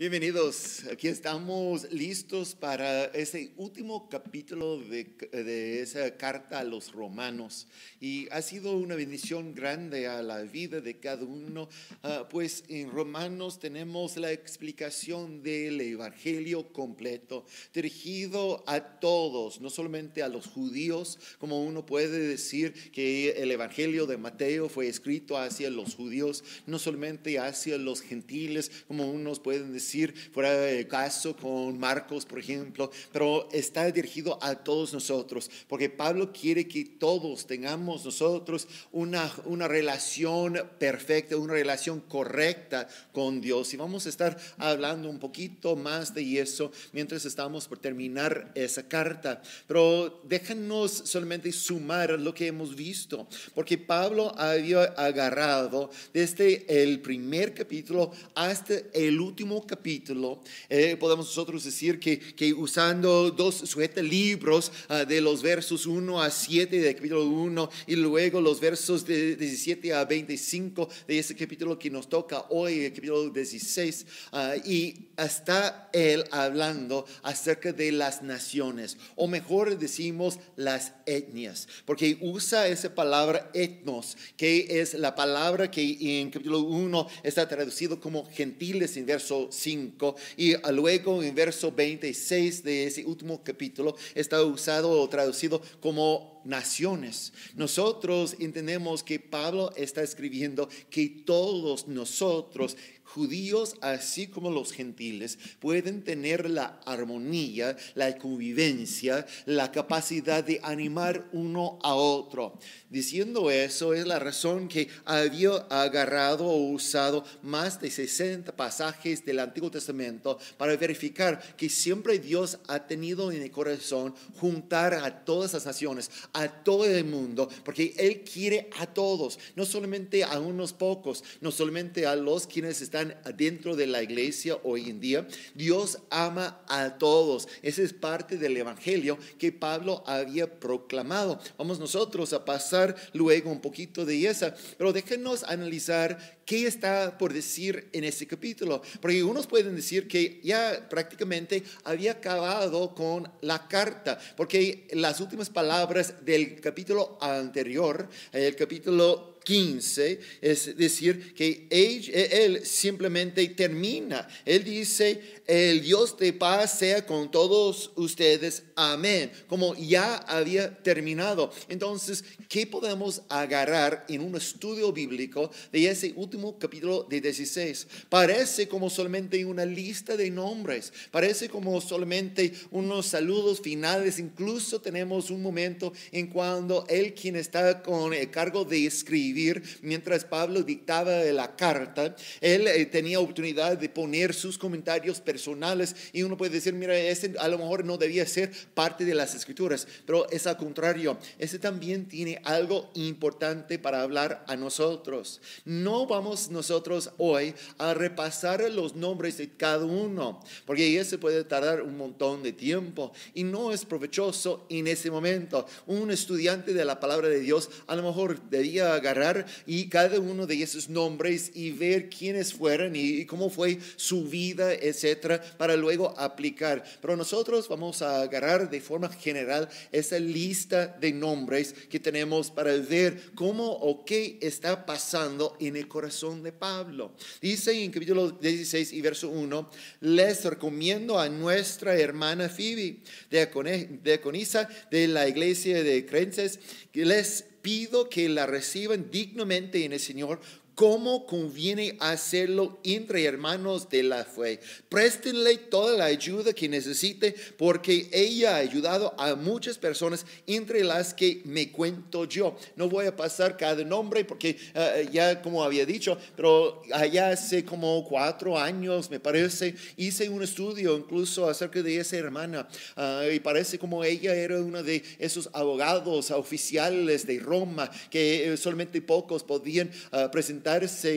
Bienvenidos, aquí estamos listos para ese último capítulo de, esa carta a los romanos. Y ha sido una bendición grande a la vida de cada uno, ah, pues en Romanos tenemos la explicación del Evangelio completo, dirigido a todos, no solamente a los judíos, como uno puede decir que el Evangelio de Mateo fue escrito hacia los judíos, no solamente hacia los gentiles, como unos pueden decir decir fuera de caso con Marcos, por ejemplo, pero está dirigido a todos nosotros, porque Pablo quiere que todos tengamos nosotros una, una relación perfecta, una relación correcta con Dios. Y vamos a estar hablando un poquito más de eso mientras estamos por terminar esa carta. Pero déjanos solamente sumar lo que hemos visto, porque Pablo había agarrado desde el primer capítulo hasta el último capítulo capítulo, eh, podemos nosotros decir que, usando dos sujetos libros ah, de los versos 1 a 7 del capítulo 1 y luego los versos de 17 a 25 de ese capítulo que nos toca hoy, el capítulo 16, ah, y está él hablando acerca de las naciones, o mejor decimos las etnias, porque usa esa palabra etnos, que es la palabra que en capítulo 1 está traducido como gentiles en verso 5, y luego en verso 26 de ese último capítulo está usado o traducido como naciones. Nosotros entendemos que Pablo está escribiendo que todos nosotros, judíos así como los gentiles pueden tener la armonía, la convivencia, la capacidad de animar uno a otro. Diciendo eso es la razón que había agarrado o usado más de 60 pasajes del Antiguo Testamento para verificar que siempre Dios ha tenido en el corazón juntar a todas las naciones, a todo el mundo, porque Él quiere a todos, no solamente a unos pocos, no solamente a los quienes están Adentro dentro de la iglesia hoy en día. Dios ama a todos. Ese es parte del Evangelio que Pablo había proclamado. Vamos nosotros a pasar luego un poquito de esa, pero déjenos analizar ¿Qué está por decir en este capítulo? Porque unos pueden decir que ya prácticamente había acabado con la carta, porque las últimas palabras del capítulo anterior, el capítulo 15, es decir, que e-, él, simplemente termina. Él dice, el Dios de paz sea con todos ustedes, amén, como ya había terminado. Entonces, ¿qué podemos agarrar en un estudio bíblico de ese último? capítulo de 16. Parece como solamente una lista de nombres, parece como solamente unos saludos finales. Incluso tenemos un momento en cuando él, quien está con el cargo de escribir, mientras Pablo dictaba la carta, él eh, tenía oportunidad de poner sus comentarios personales y uno puede decir, mira, ese a lo mejor no debía ser parte de las escrituras, pero es al contrario, ese también tiene algo importante para hablar a nosotros. No vamos nosotros hoy a repasar los nombres de cada uno, porque eso puede tardar un montón de tiempo y no es provechoso en ese momento. Un estudiante de la palabra de Dios a lo mejor debería agarrar y cada uno de esos nombres y ver quiénes fueron y, cómo fue su vida, etcétera, para luego aplicar. Pero nosotros vamos a agarrar de forma general esa lista de nombres que tenemos para ver cómo o qué está pasando en el corazón de Pablo. Dice en capítulo 16 y verso 1, les recomiendo a nuestra hermana Phoebe, diaconisa de la iglesia de Crences que les pido que la reciban dignamente en el Señor cómo conviene hacerlo entre hermanos de la fe. Préstenle toda la ayuda que necesite porque ella ha ayudado a muchas personas entre las que me cuento yo. No voy a pasar cada nombre porque eh, ya como había dicho, pero allá hace como cuatro años me parece, hice un estudio incluso acerca de esa hermana ah, y parece como ella era una de esos abogados oficiales de Roma que eh, solamente pocos podían ah, presentar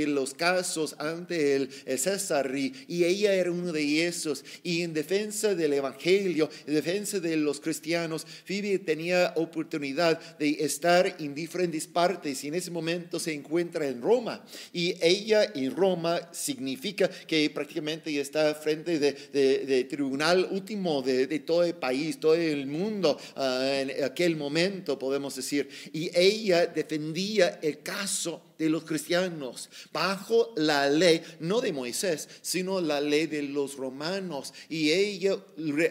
los casos ante el, César y, ella era uno de esos. Y en defensa del Evangelio, en defensa de los cristianos, Phoebe tenía oportunidad de estar en diferentes partes y en ese momento se encuentra en Roma. Y ella en Roma significa que prácticamente está frente de, tribunal último de, todo el país, todo el mundo ah, en aquel momento, podemos decir. Y ella defendía el caso de los cristianos, bajo la ley, no de Moisés, sino la ley de los romanos. Y ella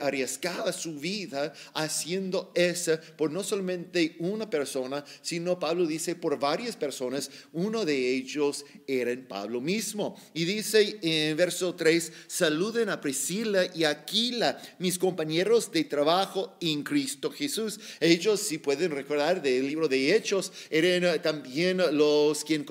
arriesgaba su vida haciendo eso por no solamente una persona, sino Pablo dice por varias personas. Uno de ellos era Pablo mismo. Y dice en verso 3, saluden a Priscila y Aquila, mis compañeros de trabajo en Cristo Jesús. Ellos, si pueden recordar del libro de Hechos, eran también los que y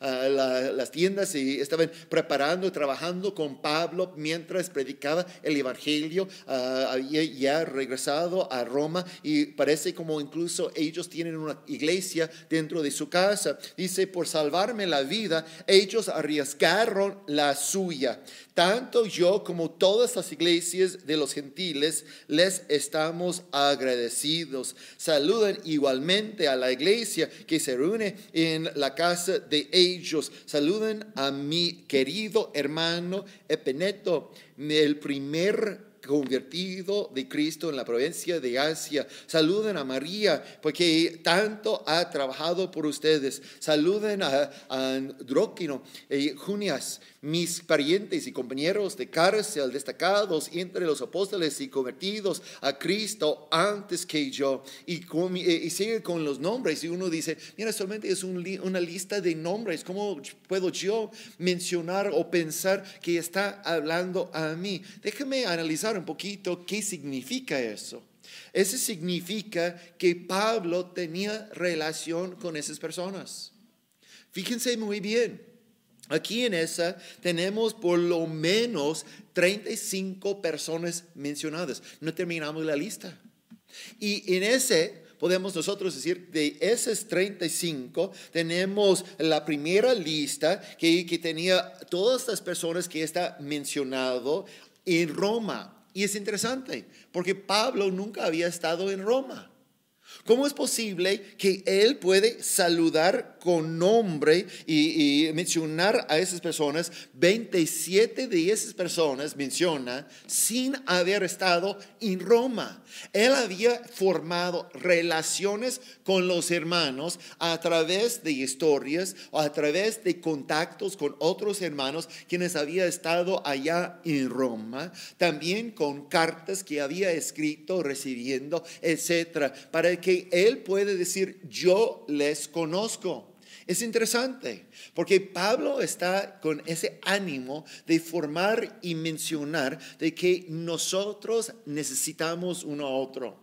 ah, las tiendas y estaban preparando y trabajando con Pablo mientras predicaba el Evangelio. Ah, había ya regresado a Roma y parece como incluso ellos tienen una iglesia dentro de su casa. Dice, por salvarme la vida, ellos arriesgaron la suya tanto yo como todas las iglesias de los gentiles les estamos agradecidos. Saludan igualmente a la iglesia que se reúne en la casa de ellos. Saluden a mi querido hermano Epeneto, el primer convertido de Cristo en la provincia de Asia. Saluden a María, porque tanto ha trabajado por ustedes. Saluden a, a y eh, Junias, mis parientes y compañeros de cárcel, destacados entre los apóstoles y convertidos a Cristo antes que yo. Y, eh, sigue con los nombres. Y uno dice, mira, solamente es una lista de nombres. ¿Cómo puedo yo mencionar o pensar que está hablando a mí? Déjeme analizar un poquito qué significa eso. Eso significa que Pablo tenía relación con esas personas. Fíjense muy bien. Aquí en esa tenemos por lo menos 35 personas mencionadas. No terminamos la lista. Y en ese podemos nosotros decir, de esas 35, tenemos la primera lista que, que tenía todas las personas que está mencionado en Roma. Y es interesante, porque Pablo nunca había estado en Roma. ¿Cómo es posible que él puede saludar con nombre y, mencionar a esas personas, 27 de esas personas menciona sin haber estado en Roma. Él había formado relaciones con los hermanos a través de historias, a través de contactos con otros hermanos quienes había estado allá en Roma, también con cartas que había escrito, recibiendo, etcétera, para que él puede decir, yo les conozco. Es interesante, porque Pablo está con ese ánimo de formar y mencionar de que nosotros necesitamos uno a otro.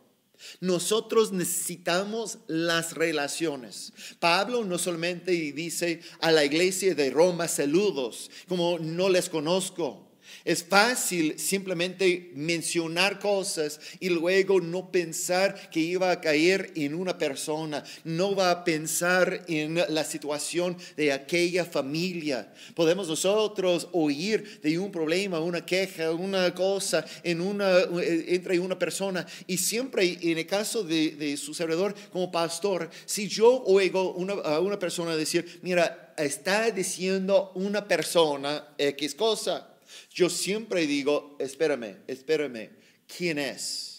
Nosotros necesitamos las relaciones. Pablo no solamente dice a la iglesia de Roma saludos, como no les conozco, es fácil simplemente mencionar cosas y luego no pensar que iba a caer en una persona, no va a pensar en la situación de aquella familia. Podemos nosotros oír de un problema, una queja, una cosa en una, eh, entre una persona y siempre en el caso de, su servidor como pastor, si yo oigo a una persona decir, mira, está diciendo una persona X cosa yo siempre digo, espérame, espérame, ¿quién es?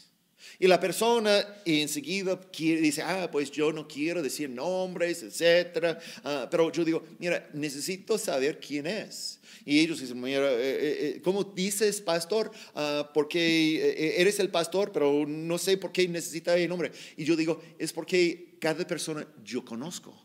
Y la persona enseguida dice, ah, pues yo no quiero decir nombres, etc. Ah, pero yo digo, mira, necesito saber quién es. Y ellos dicen, mira, eh, eh, eh, ¿cómo dices pastor? Ah, porque eres el pastor, pero no sé por qué necesita el nombre. Y yo digo, es porque cada persona yo conozco.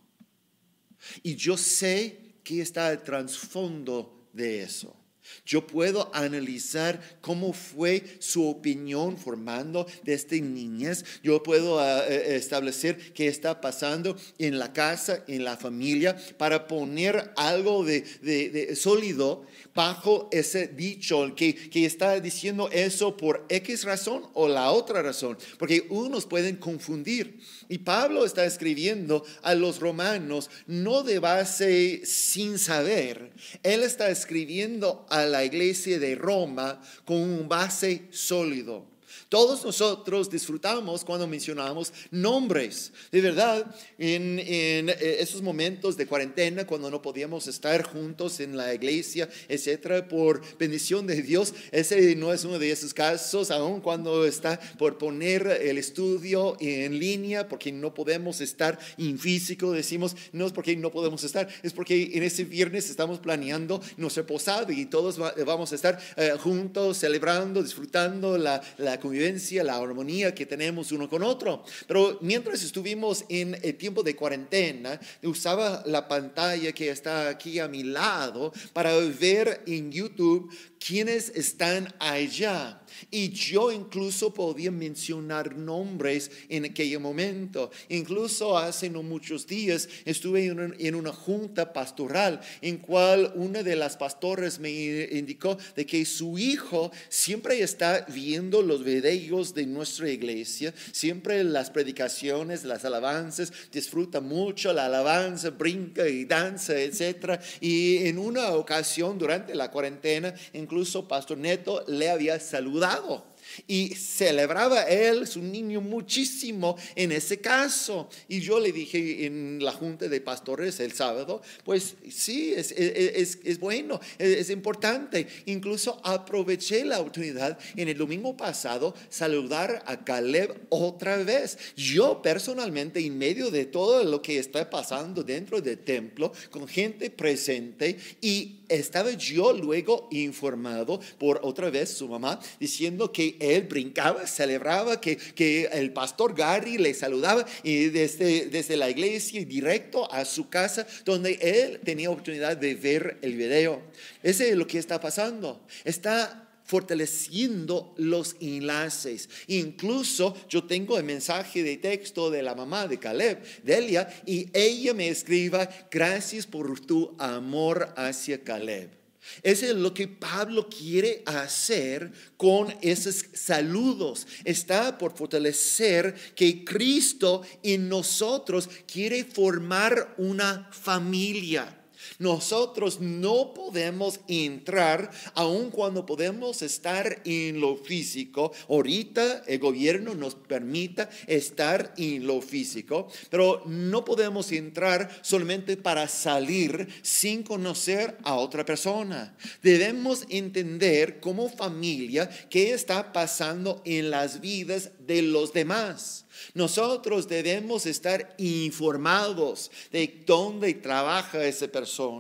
Y yo sé que está el trasfondo de eso. Yo puedo analizar cómo fue su opinión formando desde niñez. Yo puedo ah, eh, eh, establecer qué está pasando en la casa, en la familia, para poner algo de sólido bajo ese dicho, que, está diciendo eso por X razón o la otra razón, porque unos pueden confundir. Y Pablo está escribiendo a los romanos no de base sin saber, él está escribiendo a la iglesia de Roma con un base sólido. Todos nosotros disfrutamos cuando mencionamos nombres. De verdad, en, eh, esos momentos de cuarentena, cuando no podíamos estar juntos en la iglesia, etcétera, por bendición de Dios, ese no es uno de esos casos, Aún cuando está por poner el estudio en línea, porque no podemos estar en físico, decimos, no es porque no podemos estar, es porque en ese viernes estamos planeando nuestra posada y todos vamos a estar eh, juntos, celebrando, disfrutando la, la convivencia, la armonía que tenemos uno con otro. Pero mientras estuvimos en el tiempo de cuarentena, usaba la pantalla que está aquí a mi lado para ver en YouTube quienes están allá. Y yo incluso podía mencionar nombres en aquel momento. Incluso hace no muchos días estuve en una, junta pastoral en cual una de las pastores me indicó de que su hijo siempre está viendo los videos de nuestra iglesia, siempre las predicaciones, las alabanzas, disfruta mucho la alabanza, brinca y danza, etc. Y en una ocasión durante la cuarentena, incluso incluso Pastor Neto le había saludado. Y celebraba él, su niño, muchísimo en ese caso. Y yo le dije en la junta de pastores el sábado, pues sí, es, es, es bueno, es, es, importante. Incluso aproveché la oportunidad en el domingo pasado saludar a Caleb otra vez. Yo personalmente, en medio de todo lo que está pasando dentro del templo, con gente presente, y estaba yo luego informado por otra vez su mamá, diciendo que él brincaba, celebraba, que, el pastor Gary le saludaba y desde, desde la iglesia y directo a su casa, donde él tenía oportunidad de ver el video. Ese es lo que está pasando. Está fortaleciendo los enlaces. Incluso yo tengo el mensaje de texto de la mamá de Caleb, Delia, y ella me escriba, gracias por tu amor hacia Caleb. Eso es lo que Pablo quiere hacer con esos saludos. Está por fortalecer que Cristo en nosotros quiere formar una familia. Nosotros no podemos entrar, aun cuando podemos estar en lo físico. Ahorita el gobierno nos permita estar en lo físico, pero no podemos entrar solamente para salir sin conocer a otra persona. Debemos entender como familia qué está pasando en las vidas de los demás. Nosotros debemos estar informados de dónde trabaja esa persona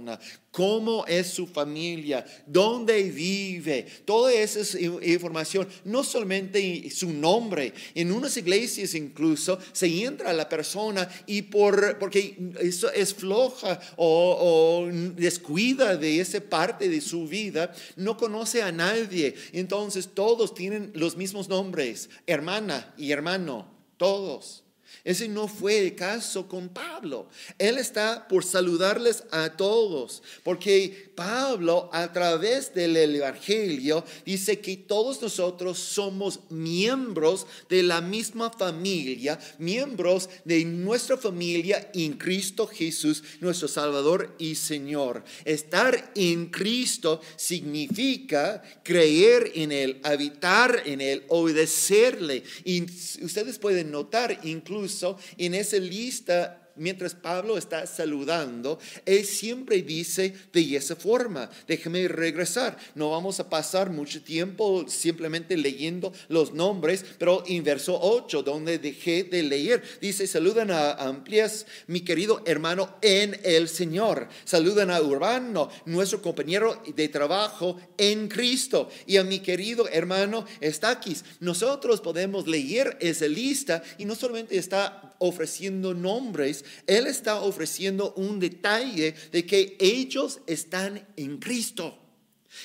cómo es su familia, dónde vive, toda esa información, no solamente su nombre, en unas iglesias incluso se entra a la persona y por, porque eso es floja o, o descuida de esa parte de su vida, no conoce a nadie, entonces todos tienen los mismos nombres, hermana y hermano, todos. Ese no fue el caso con Pablo. Él está por saludarles a todos, porque Pablo a través del Evangelio dice que todos nosotros somos miembros de la misma familia, miembros de nuestra familia en Cristo Jesús, nuestro Salvador y Señor. Estar en Cristo significa creer en Él, habitar en Él, obedecerle. Y ustedes pueden notar incluso en esa lista mientras Pablo está saludando, él siempre dice de esa forma, déjeme regresar, no vamos a pasar mucho tiempo simplemente leyendo los nombres, pero en verso 8, donde dejé de leer, dice, saludan a Amplias, mi querido hermano en el Señor, saludan a Urbano, nuestro compañero de trabajo en Cristo, y a mi querido hermano Estaquis. Nosotros podemos leer esa lista y no solamente está ofreciendo nombres, él está ofreciendo un detalle de que ellos están en Cristo.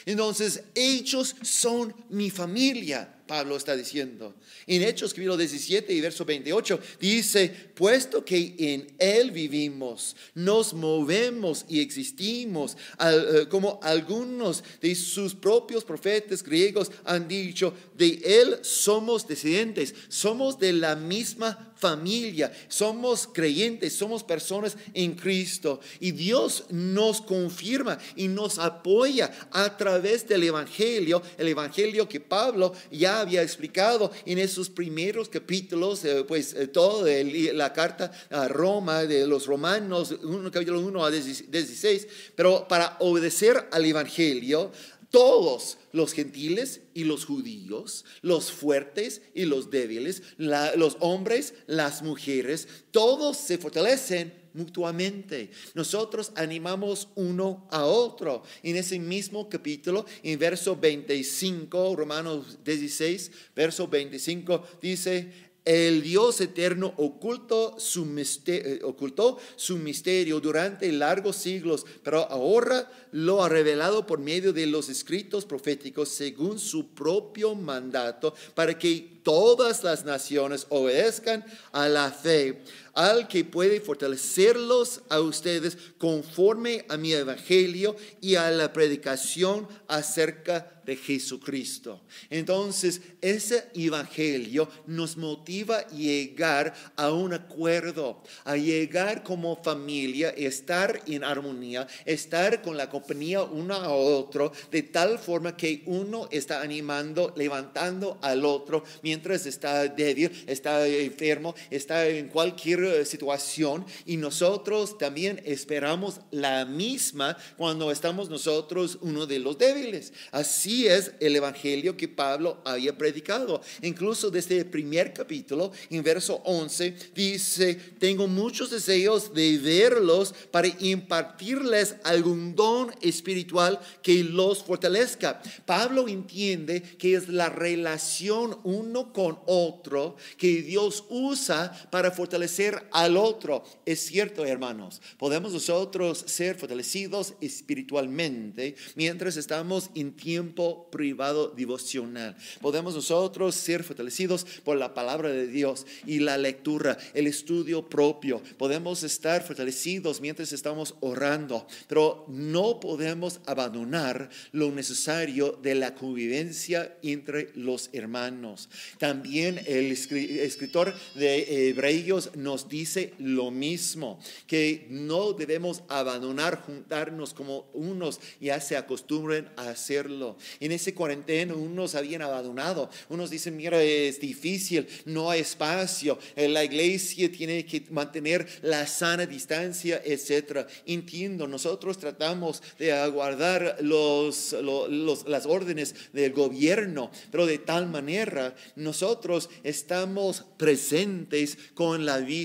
Entonces, ellos son mi familia, Pablo está diciendo. En Hechos capítulo 17 y verso 28 dice, puesto que en Él vivimos, nos movemos y existimos, eh, como algunos de sus propios profetas griegos han dicho, de Él somos descendientes, somos de la misma familia, somos creyentes, somos personas en Cristo y Dios nos confirma y nos apoya a través del Evangelio, el Evangelio que Pablo ya había explicado en esos primeros capítulos, eh, pues eh, todo la carta a Roma de los romanos, capítulo 1 a 16, pero para obedecer al Evangelio, todos los gentiles y los judíos, los fuertes y los débiles, los hombres, las mujeres, todos se fortalecen mutuamente. Nosotros animamos uno a otro. En ese mismo capítulo, en verso 25, Romanos 16, verso 25, dice, el Dios eterno ocultó su, misterio, eh, ocultó su misterio durante largos siglos, pero ahora lo ha revelado por medio de los escritos proféticos según su propio mandato, para que todas las naciones obedezcan a la fe al que puede fortalecerlos a ustedes conforme a mi evangelio y a la predicación acerca de Jesucristo. Entonces, ese evangelio nos motiva a llegar a un acuerdo, a llegar como familia, estar en armonía, estar con la compañía uno a otro, de tal forma que uno está animando, levantando al otro, mientras está débil, está enfermo, está en cualquier situación y nosotros también esperamos la misma cuando estamos nosotros uno de los débiles. Así es el Evangelio que Pablo había predicado. Incluso desde el primer capítulo, en verso 11, dice, tengo muchos deseos de verlos para impartirles algún don espiritual que los fortalezca. Pablo entiende que es la relación uno con otro que Dios usa para fortalecer al otro. Es cierto, hermanos, podemos nosotros ser fortalecidos espiritualmente mientras estamos en tiempo privado devocional. Podemos nosotros ser fortalecidos por la palabra de Dios y la lectura, el estudio propio. Podemos estar fortalecidos mientras estamos orando, pero no podemos abandonar lo necesario de la convivencia entre los hermanos. También el escritor de Hebreos nos dice lo mismo, que no debemos abandonar, juntarnos como unos ya se acostumbren a hacerlo. En ese cuarentena unos habían abandonado, unos dicen, mira, es difícil, no hay espacio, eh, la iglesia tiene que mantener la sana distancia, etcétera Entiendo, nosotros tratamos de aguardar los, los, las órdenes del gobierno, pero de tal manera nosotros estamos presentes con la vida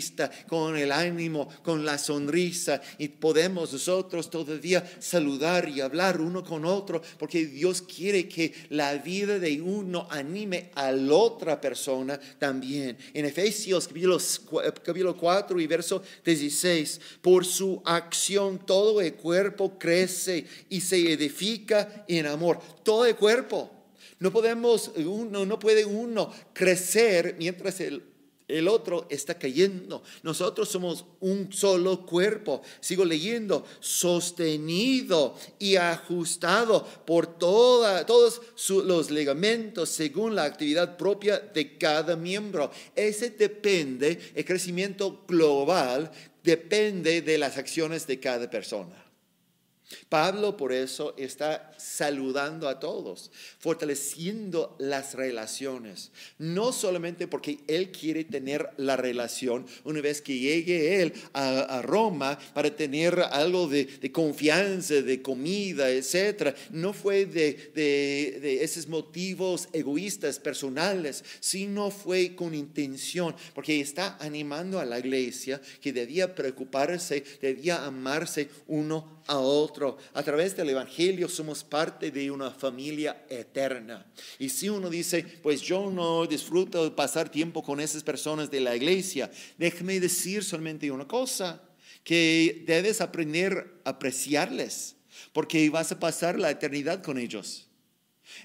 con el ánimo, con la sonrisa y podemos nosotros todavía saludar y hablar uno con otro porque Dios quiere que la vida de uno anime a la otra persona también. En Efesios capítulo 4 y verso 16, por su acción todo el cuerpo crece y se edifica en amor. Todo el cuerpo. No podemos, uno, no puede uno crecer mientras el el otro está cayendo. Nosotros somos un solo cuerpo. Sigo leyendo, sostenido y ajustado por todos los ligamentos según la actividad propia de cada miembro. Ese depende, el crecimiento global depende de las acciones de cada persona. Pablo por eso está saludando a todos, fortaleciendo las relaciones, no solamente porque él quiere tener la relación una vez que llegue él a, Roma para tener algo de, confianza, de comida, etc. No fue de, de esos motivos egoístas, personales, sino fue con intención, porque está animando a la iglesia que debía preocuparse, debía amarse uno a otro. A través del Evangelio somos parte de una familia eterna. Y si uno dice, pues yo no disfruto de pasar tiempo con esas personas de la iglesia, déjeme decir solamente una cosa, que debes aprender a apreciarles, porque vas a pasar la eternidad con ellos.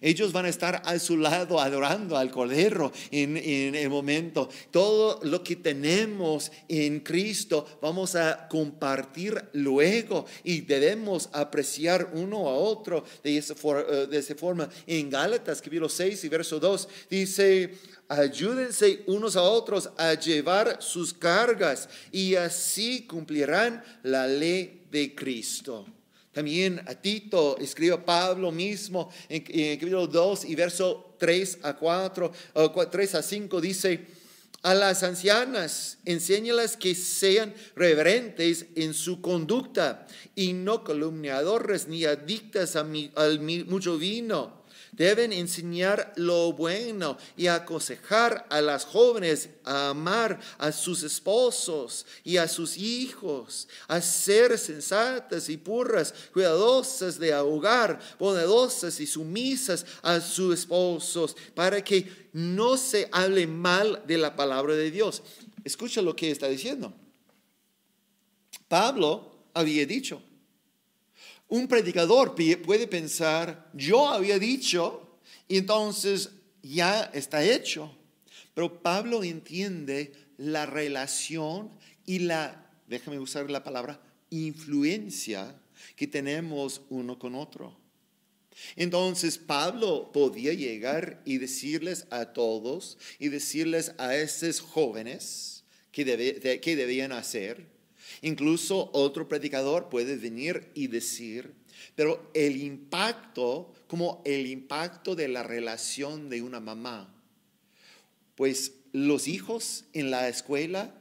Ellos van a estar a su lado adorando al Cordero en, el momento. Todo lo que tenemos en Cristo vamos a compartir luego y debemos apreciar uno a otro de esa, eh, de esa forma. En Gálatas capítulo 6 y verso 2 dice, ayúdense unos a otros a llevar sus cargas y así cumplirán la ley de Cristo. También a Tito escribe Pablo mismo en, en capítulo 2 y verso 3 a 4, 3 a 5 dice, a las ancianas, enséñalas que sean reverentes en su conducta y no calumniadores ni adictas a al mucho vino Deben enseñar lo bueno y aconsejar a las jóvenes a amar a sus esposos y a sus hijos, a ser sensatas y puras, cuidadosas de ahogar, bondadosas y sumisas a sus esposos, para que no se hable mal de la palabra de Dios. Escucha lo que está diciendo. Pablo había dicho, un predicador puede pensar, yo había dicho, y entonces ya está hecho. Pero Pablo entiende la relación y la, déjame usar la palabra, influencia que tenemos uno con otro. Entonces Pablo podía llegar y decirles a todos y decirles a esos jóvenes que, que debían hacer Incluso otro predicador puede venir y decir, pero el impacto, como el impacto de la relación de una mamá, pues los hijos en la escuela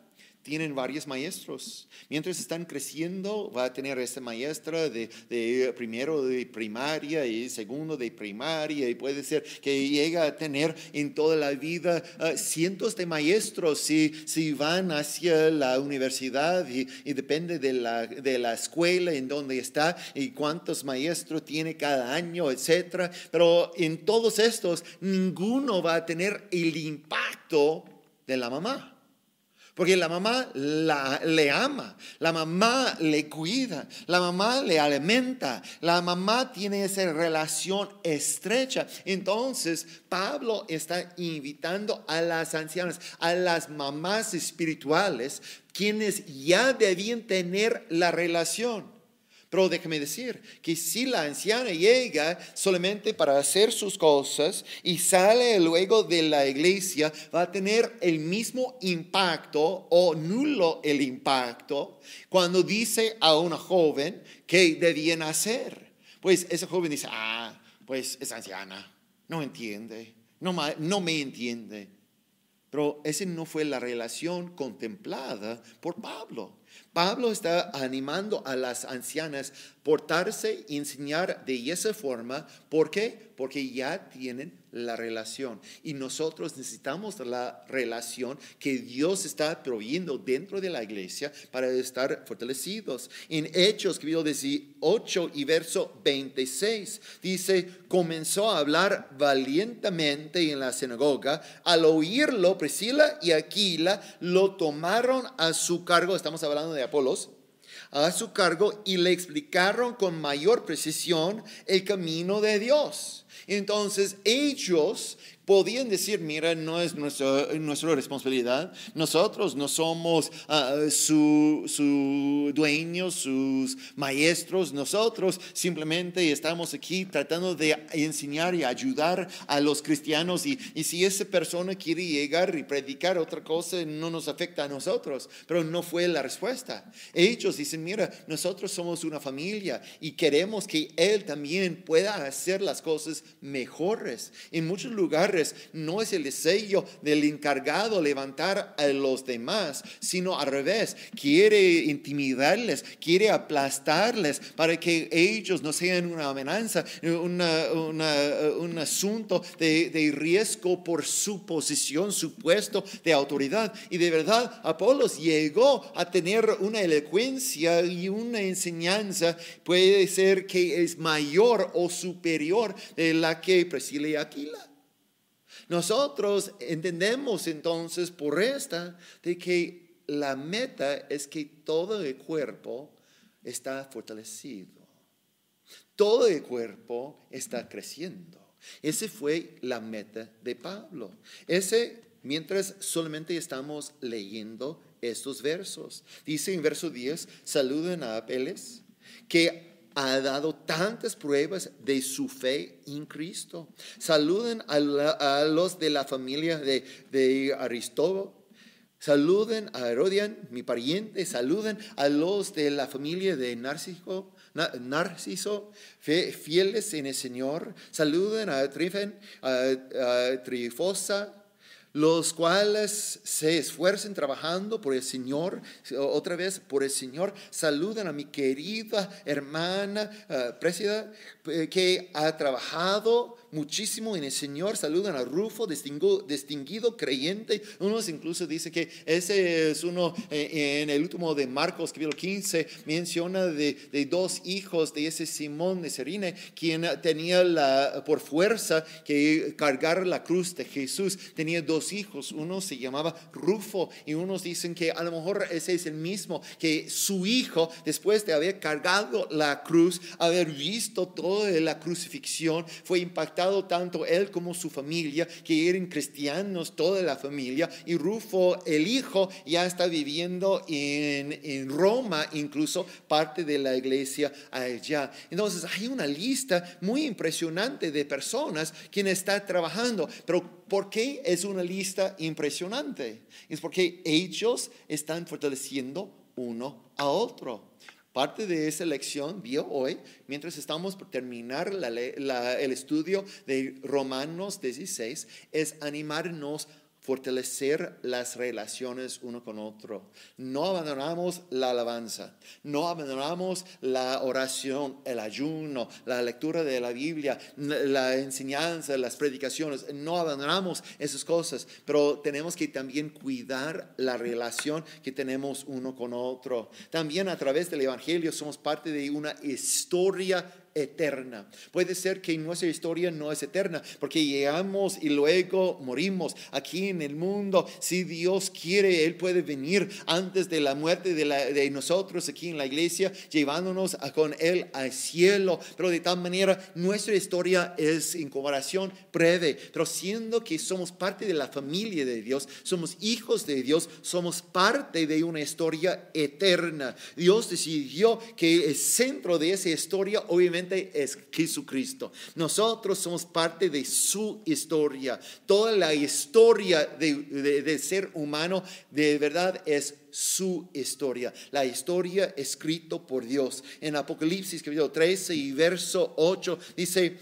tienen varios maestros. Mientras están creciendo, va a tener esa maestra de, primero de primaria y segundo de primaria, y puede ser que llega a tener en toda la vida ah, cientos de maestros si, si van hacia la universidad y, depende de la, de la, escuela en donde está y cuántos maestros tiene cada año, etc. Pero en todos estos, ninguno va a tener el impacto de la mamá. Porque la mamá le ama, la mamá le cuida, la mamá le alimenta, la mamá tiene esa relación estrecha. Entonces, Pablo está invitando a las ancianas, a las mamás espirituales, quienes ya debían tener la relación. Pero déjame decir que si la anciana llega solamente para hacer sus cosas y sale luego de la iglesia, va a tener el mismo impacto o nulo el impacto cuando dice a una joven que debían hacer. Pues esa joven dice, ah, pues es anciana, no entiende, no, no me entiende. Pero esa no fue la relación contemplada por Pablo. Pablo está animando a las ancianas portarse y enseñar de esa forma. ¿Por qué? porque ya tienen la relación. Y nosotros necesitamos la relación que Dios está proveyendo dentro de la iglesia para estar fortalecidos. En Hechos, capítulo 18 y verso 26, dice, comenzó a hablar valientemente en la sinagoga. Al oírlo, Priscila y Aquila lo tomaron a su cargo. Estamos hablando de Apolos a su cargo y le explicaron con mayor precisión el camino de Dios. Entonces ellos podían decir, mira, no es nuestra, nuestra responsabilidad, nosotros no somos ah, su, su dueños, sus maestros, nosotros simplemente estamos aquí tratando de enseñar y ayudar a los cristianos y, y si esa persona quiere llegar y predicar otra cosa, no nos afecta a nosotros, pero no fue la respuesta. Ellos dicen, mira, nosotros somos una familia y queremos que Él también pueda hacer las cosas mejores. En muchos lugares, no es el sello del encargado levantar a los demás, sino al revés. Quiere intimidarles, quiere aplastarles para que ellos no sean una amenaza, un asunto de, riesgo por su posición, su puesto de autoridad. Y de verdad, Apolos llegó a tener una elocuencia y una enseñanza, puede ser que es mayor o superior de la que Priscila y Aquila. Nosotros entendemos entonces por esta de que la meta es que todo el cuerpo está fortalecido. Todo el cuerpo está creciendo. Esa fue la meta de Pablo. Ese, mientras solamente estamos leyendo estos versos. Dice en verso 10, saluden a Apeles, que ha dado tantas pruebas de su fe en Cristo. Saluden a, los de la familia de, de Saluden a Herodian, mi pariente. Saluden a los de la familia de Narciso. Narciso, fieles en el Señor, saluden a Trifen, a Trifosa, los cuales se esfuercen trabajando por el Señor, otra vez por el Señor. Saludan a mi querida hermana eh, presidenta eh, que ha trabajado muchísimo en el Señor, saludan a Rufo, distinguido, distinguido creyente. Unos incluso dice que ese es uno eh, en el último de Marcos, capítulo 15, menciona de, de, dos hijos de ese Simón de Serine, quien tenía la, por fuerza que cargar la cruz de Jesús. Tenía dos hijos, uno se llamaba Rufo y unos dicen que a lo mejor ese es el mismo, que su hijo, después de haber cargado la cruz, haber visto toda la crucifixión, fue impactado tanto él como su familia, que eran cristianos toda la familia, y Rufo, el hijo, ya está viviendo en, en Roma, incluso parte de la iglesia allá. Entonces hay una lista muy impresionante de personas quien está trabajando, pero ¿Por qué es una lista impresionante? Es porque ellos están fortaleciendo uno a otro. Parte de esa lección vio hoy, mientras estamos por terminar el estudio de Romanos 16, es animarnos fortalecer las relaciones uno con otro. No abandonamos la alabanza, no abandonamos la oración, el ayuno, la lectura de la Biblia, la enseñanza, las predicaciones. No abandonamos esas cosas, pero tenemos que también cuidar la relación que tenemos uno con otro. También a través del Evangelio somos parte de una historia eterna. Puede ser que nuestra historia no es eterna, porque llegamos y luego morimos aquí en el mundo. Si Dios quiere, Él puede venir antes de la muerte de, nosotros aquí en la iglesia, llevándonos con Él al cielo. Pero de tal manera, nuestra historia es en comparación breve, pero siendo que somos parte de la familia de Dios, somos hijos de Dios, somos parte de una historia eterna. Dios decidió que el centro de esa historia, obviamente, es Jesucristo. Nosotros somos parte de su historia. Toda la historia del de, ser humano de verdad es su historia, la historia escrito por Dios. En Apocalipsis capítulo 13 y verso 8 dice,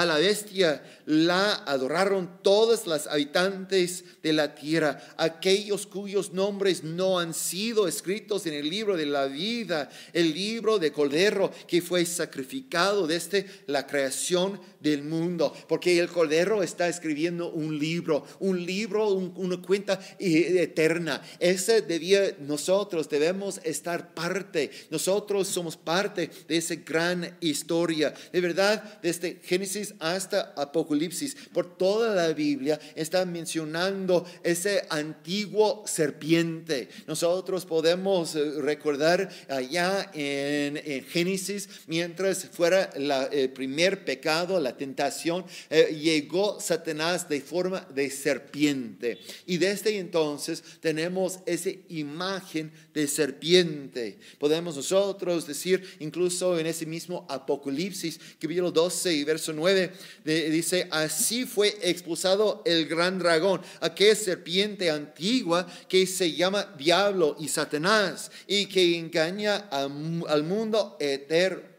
a la bestia la adoraron todas las habitantes de la tierra, aquellos cuyos nombres no han sido escritos en el libro de la vida, el libro de Cordero que fue sacrificado desde la creación del mundo, porque el Cordero está escribiendo un libro, un libro, una cuenta eh, eterna. Ese debía, nosotros debemos estar parte, nosotros somos parte de esa gran historia. De verdad, desde Génesis hasta Apocalipsis, por toda la Biblia está mencionando ese antiguo serpiente. Nosotros podemos eh, recordar allá en, Génesis, mientras fuera el primer pecado, la tentación, eh, llegó Satanás de forma de serpiente. Y desde entonces tenemos esa imagen de serpiente. Podemos nosotros decir, incluso en ese mismo Apocalipsis, capítulo 12 y verso 9, dice, así fue expulsado el gran dragón, aquella serpiente antigua que se llama diablo y Satanás y que engaña al mundo eterno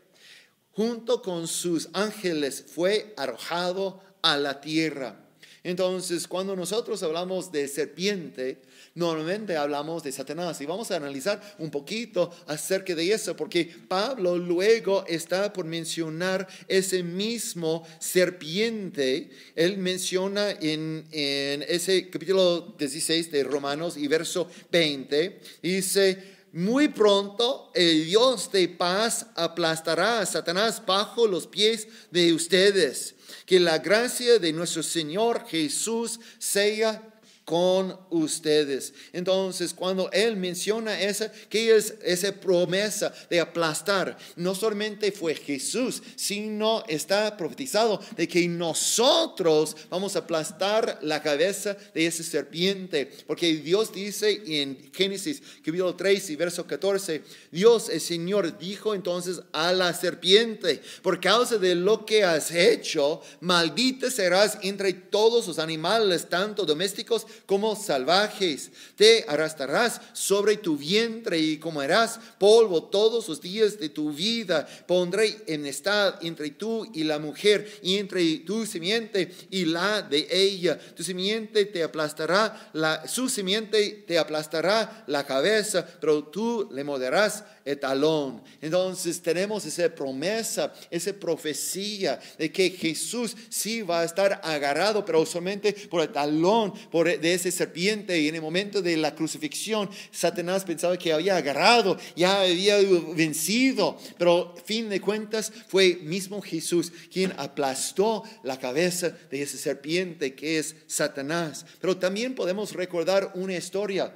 junto con sus ángeles fue arrojado a la tierra. Entonces, cuando nosotros hablamos de serpiente, normalmente hablamos de Satanás y vamos a analizar un poquito acerca de eso, porque Pablo luego está por mencionar ese mismo serpiente. Él menciona en, ese capítulo 16 de Romanos y verso 20, dice, muy pronto el Dios de paz aplastará a Satanás bajo los pies de ustedes. Que la gracia de nuestro Señor Jesús sea con ustedes. Entonces, cuando él menciona esa, que es esa promesa de aplastar, no solamente fue Jesús, sino está profetizado de que nosotros vamos a aplastar la cabeza de ese serpiente, porque Dios dice en Génesis capítulo 3 y verso 14, Dios el Señor dijo entonces a la serpiente, por causa de lo que has hecho, maldita serás entre todos los animales, tanto domésticos como salvajes. Te arrastrarás sobre tu vientre y comerás polvo todos los días de tu vida. Pondré estado entre tú y la mujer, y entre tu simiente y la de ella. Tu simiente te aplastará, la, su simiente te aplastará la cabeza, pero tú le moderás etalón. Entonces tenemos esa promesa, esa profecía de que Jesús sí va a estar agarrado, pero solamente por el talón por, e, de ese serpiente. Y en el momento de la crucifixión, Satanás pensaba que había agarrado, ya había vencido, pero fin de cuentas fue mismo Jesús quien aplastó la cabeza de ese serpiente que es Satanás. Pero también podemos recordar una historia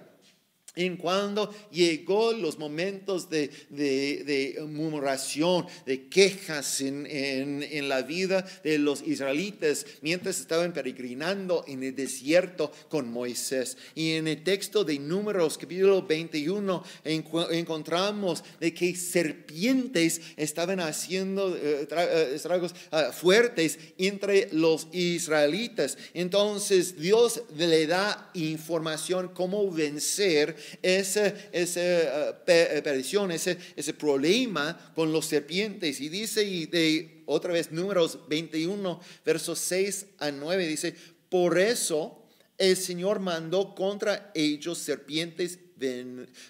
en cuando llegó los momentos de, de, de murmuración, de quejas en, la vida de los israelitas mientras estaban peregrinando en el desierto con Moisés. Y en el texto de Números, capítulo 21, encontramos de que serpientes estaban haciendo eh, eh, estragos ah, fuertes entre los israelitas. Entonces Dios le da información cómo vencer esa, eh, eh, perdición, ese, ese problema con los serpientes. Y dice, y de otra vez, números 21, versos 6 a 9, dice, por eso el Señor mandó contra ellos serpientes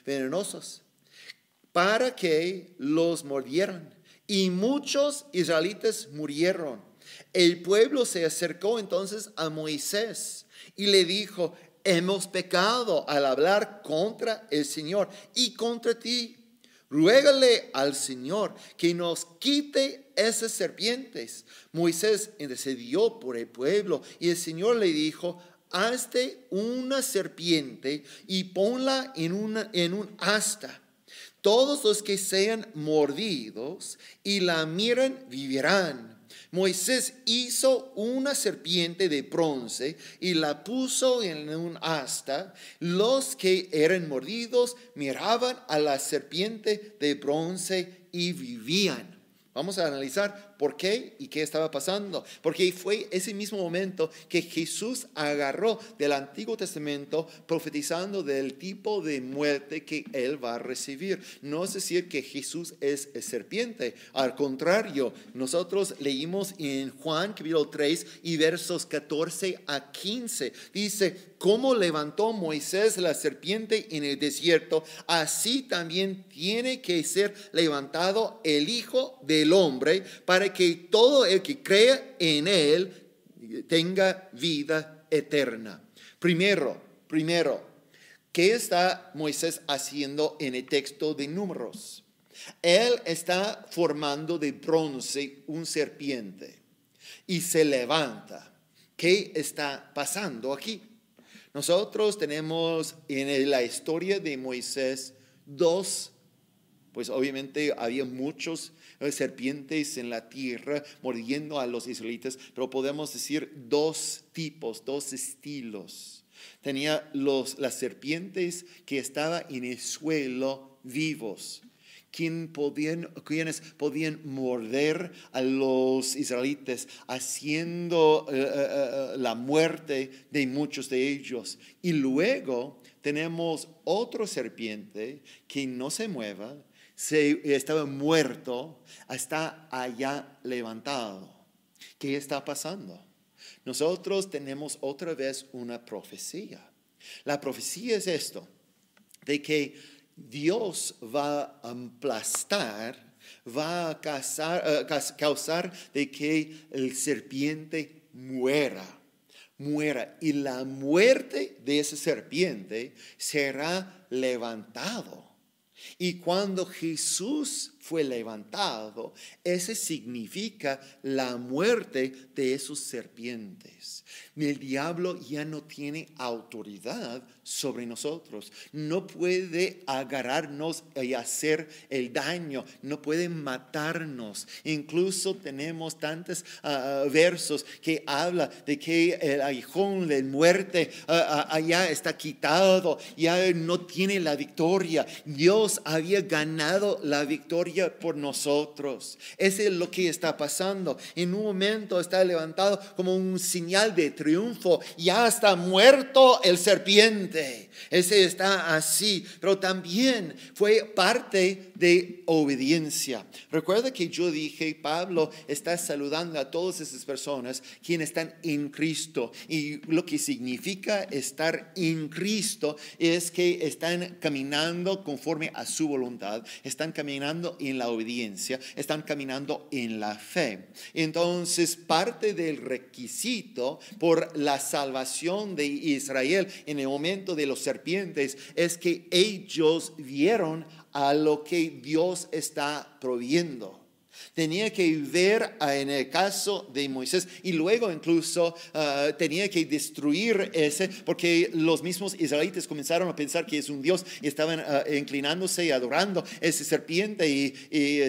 venenosas para que los mordieran. Y muchos israelitas murieron. El pueblo se acercó entonces a Moisés y le dijo, hemos pecado al hablar contra el Señor y contra ti. Ruégale al Señor que nos quite esas serpientes. Moisés intercedió por el pueblo y el Señor le dijo, hazte una serpiente y ponla en, una, en un asta. Todos los que sean mordidos y la miren vivirán. Moisés hizo una serpiente de bronce y la puso en un asta. Los que eran mordidos miraban a la serpiente de bronce y vivían. Vamos a analizar ¿Por qué? ¿Y qué estaba pasando? Porque fue ese mismo momento que Jesús agarró del Antiguo Testamento profetizando del tipo de muerte que él va a recibir. No es decir que Jesús es serpiente. Al contrario, nosotros leímos en Juan capítulo 3 y versos 14 a 15. Dice, como levantó Moisés la serpiente en el desierto, así también tiene que ser levantado el Hijo del Hombre para que todo el que crea en Él tenga vida eterna. Primero, primero, ¿qué está Moisés haciendo en el texto de números? Él está formando de bronce un serpiente y se levanta. ¿Qué está pasando aquí? Nosotros tenemos en la historia de Moisés dos, pues obviamente había muchos eh, serpientes en la tierra, mordiendo a los israelitas, pero podemos decir dos tipos, dos estilos. Tenía los, las serpientes que estaban en el suelo vivos, quienes podían morder a los israelitas, haciendo eh, eh, la muerte de muchos de ellos. Y luego tenemos otro serpiente que no se mueva, estaba muerto, está allá levantado. ¿Qué está pasando? Nosotros tenemos otra vez una profecía. La profecía es esto, de que Dios va a aplastar va a causar, eh, causar, de que el serpiente muera, muera. Y la muerte de ese serpiente será levantado. Y cuando Jesús fue levantado, ese significa la muerte de esos serpientes. El diablo ya no tiene autoridad sobre nosotros, no puede agarrarnos y hacer el daño, no puede matarnos. Incluso tenemos tantos ah, ah, versos que habla de que el aguijón de muerte allá ah, está quitado, ya no tiene la victoria. Dios había ganado la victoria por nosotros. ese es lo que está pasando. En un momento está levantado como un señal de triunfo. Ya está muerto el serpiente. Ese está así, pero también fue parte de obediencia. Recuerda que yo dije, Pablo está saludando a todas esas personas quienes están en Cristo. Y lo que significa estar en Cristo es que están caminando conforme a su voluntad, están caminando y en la obediencia, están caminando en la fe. Entonces, parte del requisito por la salvación de Israel en el momento de los serpientes es que ellos vieron a lo que Dios está proviendo. Tenía que ver ah, en el caso de Moisés y luego incluso ah, tenía que destruir ese porque los mismos israelitas comenzaron a pensar que es un dios y estaban ah, inclinándose y adorando ese serpiente y, y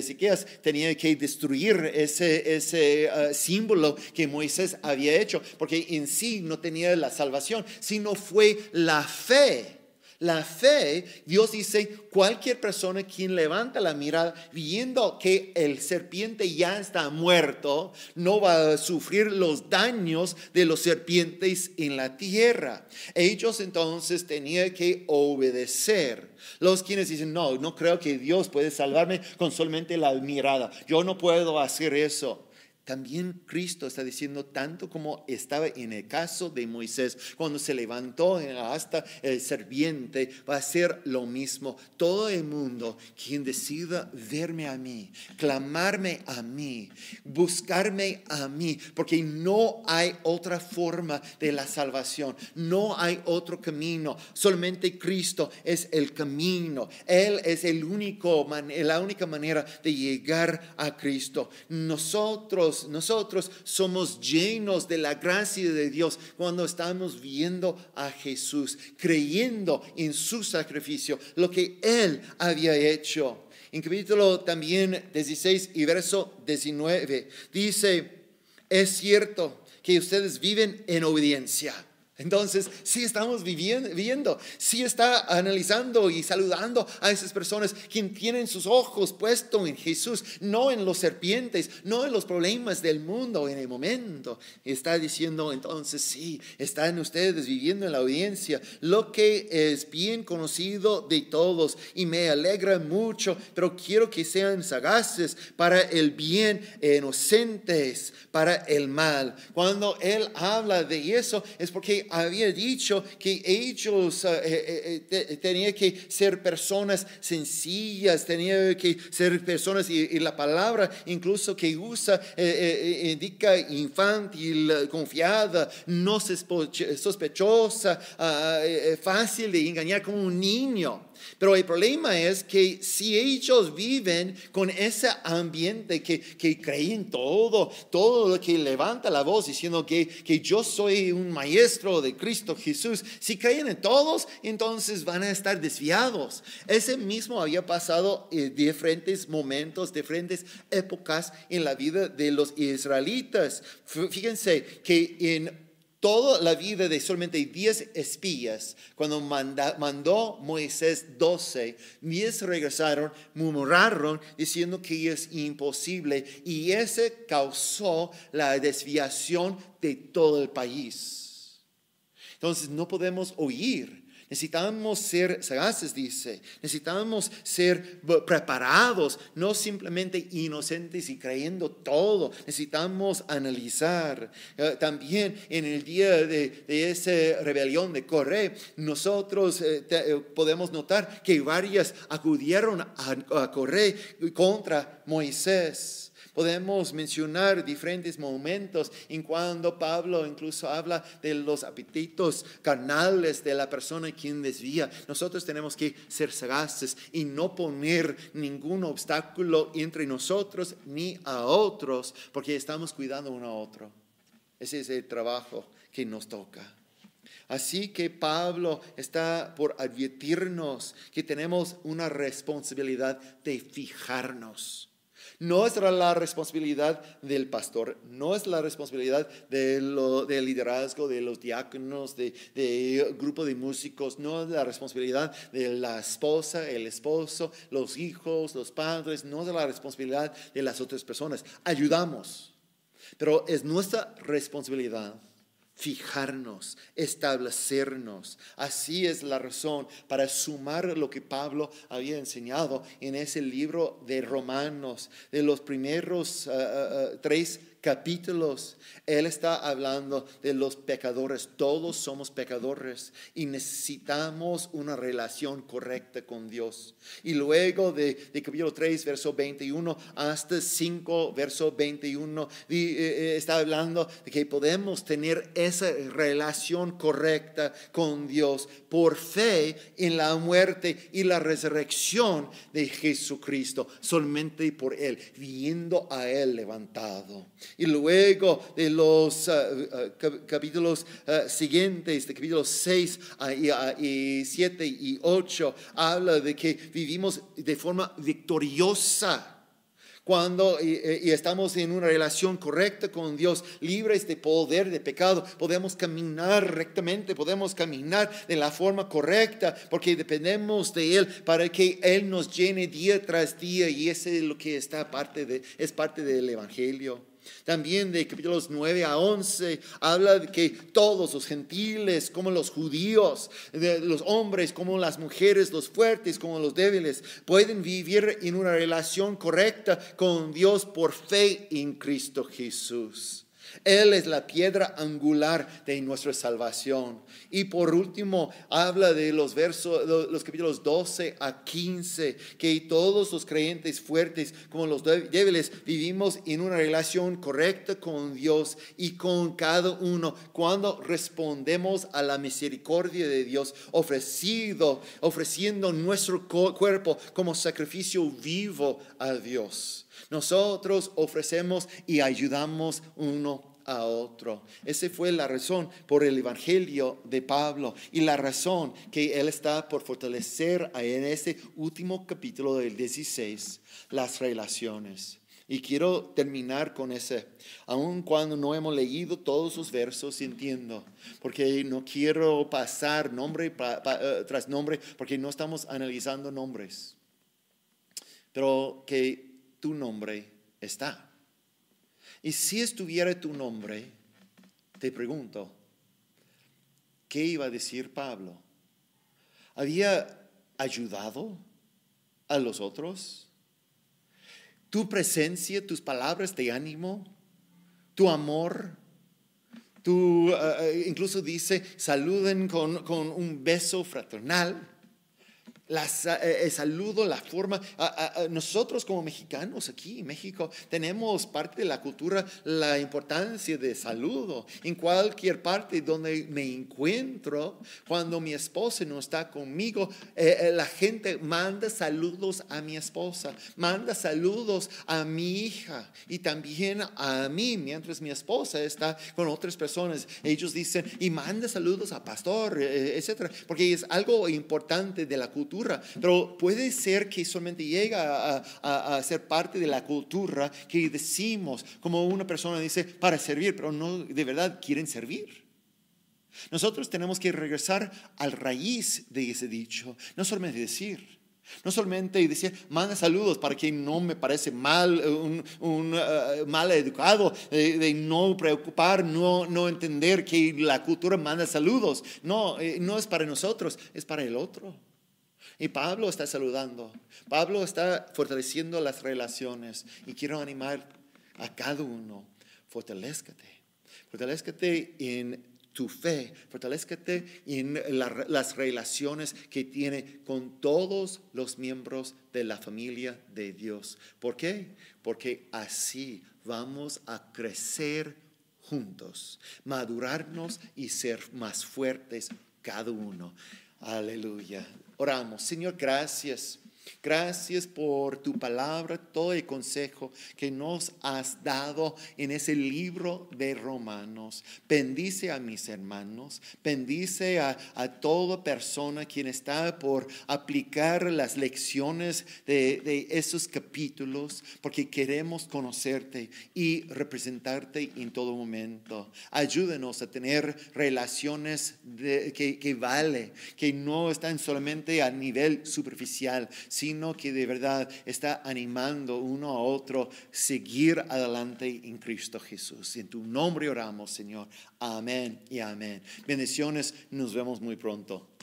tenía que destruir ese, símbolo que Moisés había hecho porque en sí no tenía la salvación, sino fue la fe la fe, Dios dice, cualquier persona quien levanta la mirada viendo que el serpiente ya está muerto, no va a sufrir los daños de los serpientes en la tierra. Ellos entonces tenían que obedecer. Los quienes dicen, no, no creo que Dios puede salvarme con solamente la mirada. Yo no puedo hacer eso. También Cristo está diciendo tanto como estaba en el caso de Moisés, cuando se levantó hasta el serpiente, va a ser lo mismo. Todo el mundo quien decida verme a mí, clamarme a mí, buscarme a mí, porque no hay otra forma de la salvación, no hay otro camino, solamente Cristo es el camino, Él es el único, la única manera de llegar a Cristo. Nosotros nosotros somos llenos de la gracia de Dios cuando estamos viendo a Jesús, creyendo en su sacrificio, lo que Él había hecho. En capítulo también 16 y verso 19 dice, es cierto que ustedes viven en obediencia entonces, sí estamos viviendo, viendo, sí está analizando y saludando a esas personas quien tienen sus ojos puestos en Jesús, no en los serpientes, no en los problemas del mundo en el momento. Está diciendo, entonces, sí, están ustedes viviendo en la audiencia lo que es bien conocido de todos y me alegra mucho, pero quiero que sean sagaces para el bien e inocentes para el mal. Cuando Él habla de eso es porque había dicho que ellos eh, eh, eh, tenían que ser personas sencillas, tenían que ser personas, y, la palabra incluso que usa indica infantil, confiada, no sospechosa, ah, fácil de engañar como un niño. Pero el problema es que si ellos viven con ese ambiente que, que creen todo, todo lo que levanta la voz diciendo que, que yo soy un maestro de Cristo Jesús, si creen en todos, entonces van a estar desviados. Ese mismo había pasado en eh, diferentes momentos, diferentes épocas en la vida de los israelitas. Fíjense que en toda la vida de solamente 10 espías, cuando mandó Moisés 12, 10 regresaron, murmuraron diciendo que es imposible y ese causó la desviación de todo el país. Entonces no podemos oír Necesitamos ser sagaces, dice. Necesitamos ser eh, preparados, no simplemente inocentes y creyendo todo. Necesitamos analizar. Eh, también en el día de, esa rebelión de Coré, nosotros eh, podemos notar que varias acudieron a, a Coré contra Moisés. Podemos mencionar diferentes momentos en cuando Pablo incluso habla de los apetitos carnales de la persona quien desvía. Nosotros tenemos que ser sagaces y no poner ningún obstáculo entre nosotros ni a otros, porque estamos cuidando uno a otro. Ese es el trabajo que nos toca. Así que Pablo está por advertirnos que tenemos una responsabilidad de fijarnos no es la responsabilidad del pastor, no es la responsabilidad del liderazgo, de los diáconos, del de grupo de músicos, no es la responsabilidad de la esposa, el esposo, los hijos, los padres, no es la responsabilidad de las otras personas. Ayudamos, pero es nuestra responsabilidad fijarnos, establecernos. Así es la razón para sumar lo que Pablo había enseñado en ese libro de Romanos, de los primeros eh, eh, eh, tres capítulos, Él está hablando de los pecadores. Todos somos pecadores y necesitamos una relación correcta con Dios. Y luego de, capítulo 3, verso 21 hasta 5, verso 21, eh, eh, está hablando de que podemos tener esa relación correcta con Dios por fe en la muerte y la resurrección de Jesucristo, solamente por Él, viendo a Él levantado. Y luego de los ah, ah, capítulos ah, siguientes, de capítulos 6 y, 7 y 8, habla de que vivimos de forma victoriosa cuando eh, estamos en una relación correcta con Dios, libres de poder de pecado, podemos caminar rectamente, podemos caminar de la forma correcta, porque dependemos de Él para que Él nos llene día tras día y ese es lo que está parte de, es parte del Evangelio. También de capítulos 9 a 11 habla de que todos los gentiles, como los judíos, los hombres, como las mujeres, los fuertes, como los débiles, pueden vivir en una relación correcta con Dios por fe en Cristo Jesús. Él es la piedra angular de nuestra salvación. Y por último, habla de los versos, los capítulos 12 a 15, que todos los creyentes fuertes como los débiles vivimos en una relación correcta con Dios y con cada uno cuando respondemos a la misericordia de Dios ofrecido, ofreciendo nuestro cuerpo como sacrificio vivo a Dios. Nosotros ofrecemos y ayudamos uno a otro. Esa fue la razón por el Evangelio de Pablo y la razón que él está por fortalecer en ese último capítulo del 16, las relaciones. Y quiero terminar con ese, aun cuando no hemos leído todos sus versos, entiendo, porque no quiero pasar nombre eh, tras nombre, porque no estamos analizando nombres, pero que tu nombre está. Y si estuviera tu nombre, te pregunto, ¿qué iba a decir Pablo? ¿Había ayudado a los otros? ¿Tu presencia, tus palabras de ánimo, tu amor? Tu, eh, eh, incluso dice, saluden con, con un beso fraternal. La, eh, eh, saludo, la forma. A, nosotros como mexicanos aquí en México tenemos parte de la cultura la importancia de saludo. En cualquier parte donde me encuentro, cuando mi esposa no está conmigo, eh, la gente manda saludos a mi esposa, manda saludos a mi hija y también a mí, mientras mi esposa está con otras personas. Ellos dicen, y manda saludos a pastor, etcétera etc. Porque es algo importante de la cultura pero puede ser que solamente llega a, ser parte de la cultura que decimos, como una persona dice, para servir, pero no de verdad quieren servir. Nosotros tenemos que regresar al raíz de ese dicho, no solamente decir. No solamente decir, manda saludos para quien no me parece mal, un, eh, mal educado, de, de, no preocupar, no, no entender que la cultura manda saludos. No, eh, no es para nosotros, es para el otro. Y Pablo está saludando, Pablo está fortaleciendo las relaciones y quiero animar a cada uno, fortalezcate, fortalezcate en tu fe, fortalezcate en las relaciones que tiene con todos los miembros de la familia de Dios. ¿Por qué? Porque así vamos a crecer juntos, madurarnos y ser más fuertes cada uno. Aleluya. Oramos. Señor, gracias Gracias por tu palabra, todo el consejo que nos has dado en ese libro de Romanos. Bendice a mis hermanos, bendice a, a toda persona quien está por aplicar las lecciones de, de esos capítulos, porque queremos conocerte y representarte en todo momento. Ayúdenos a tener relaciones de, que, que vale, que no están solamente a nivel superficial, sino que de verdad está animando uno a otro seguir adelante en Cristo Jesús. En tu nombre oramos, Señor. Amén y amén. Bendiciones, nos vemos muy pronto.